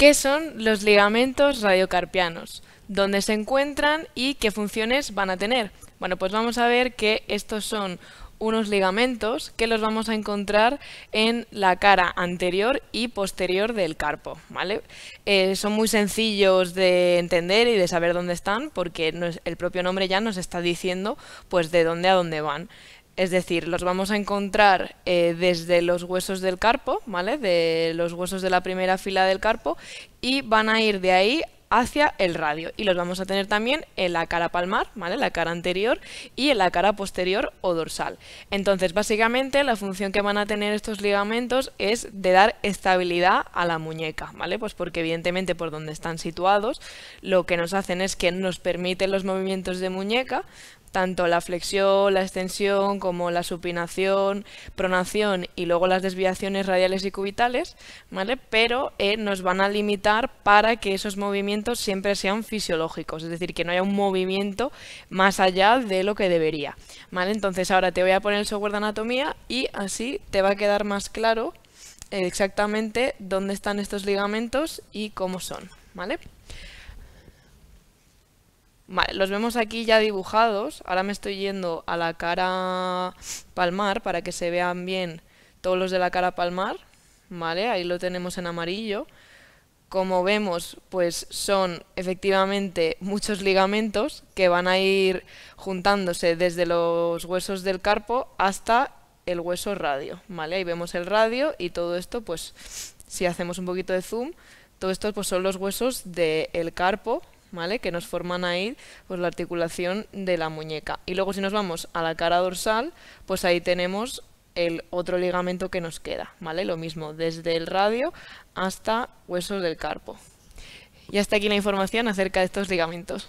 ¿Qué son los ligamentos radiocarpianos? ¿Dónde se encuentran y qué funciones van a tener? Bueno, pues vamos a ver que estos son unos ligamentos que los vamos a encontrar en la cara anterior y posterior del carpo. ¿vale? Eh, son muy sencillos de entender y de saber dónde están porque el propio nombre ya nos está diciendo pues de dónde a dónde van. Es decir, los vamos a encontrar eh, desde los huesos del carpo, ¿vale? De los huesos de la primera fila del carpo y van a ir de ahí hacia el radio y los vamos a tener también en la cara palmar, ¿vale? la cara anterior y en la cara posterior o dorsal. Entonces básicamente la función que van a tener estos ligamentos es de dar estabilidad a la muñeca, ¿vale? pues porque evidentemente por donde están situados lo que nos hacen es que nos permiten los movimientos de muñeca tanto la flexión, la extensión, como la supinación, pronación y luego las desviaciones radiales y cubitales, ¿vale? Pero eh, nos van a limitar para que esos movimientos siempre sean fisiológicos, es decir, que no haya un movimiento más allá de lo que debería, ¿vale? Entonces ahora te voy a poner el software de anatomía y así te va a quedar más claro exactamente dónde están estos ligamentos y cómo son, ¿vale? los vemos aquí ya dibujados. Ahora me estoy yendo a la cara palmar para que se vean bien todos los de la cara palmar. Vale, ahí lo tenemos en amarillo. Como vemos, pues son efectivamente muchos ligamentos que van a ir juntándose desde los huesos del carpo hasta el hueso radio, ¿vale? Ahí vemos el radio y todo esto, pues si hacemos un poquito de zoom, todo esto pues, son los huesos del carpo, ¿vale? Que nos forman ahí pues, la articulación de la muñeca. Y luego si nos vamos a la cara dorsal, pues ahí tenemos el otro ligamento que nos queda, ¿vale? Lo mismo, desde el radio hasta huesos del carpo. Y hasta aquí la información acerca de estos ligamentos.